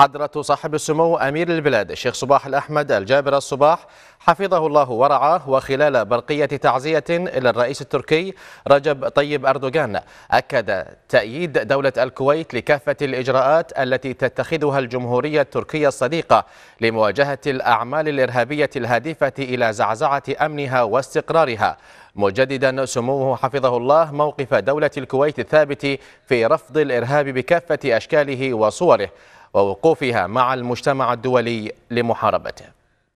حضرة صاحب السمو أمير البلاد الشيخ صباح الأحمد الجابر الصباح حفظه الله ورعاه وخلال برقية تعزية إلى الرئيس التركي رجب طيب أردوغان أكد تأييد دولة الكويت لكافة الإجراءات التي تتخذها الجمهورية التركية الصديقة لمواجهة الأعمال الإرهابية الهادفة إلى زعزعة أمنها واستقرارها مجددا سموه حفظه الله موقف دولة الكويت الثابت في رفض الإرهاب بكافة أشكاله وصوره ووقوفها مع المجتمع الدولي لمحاربته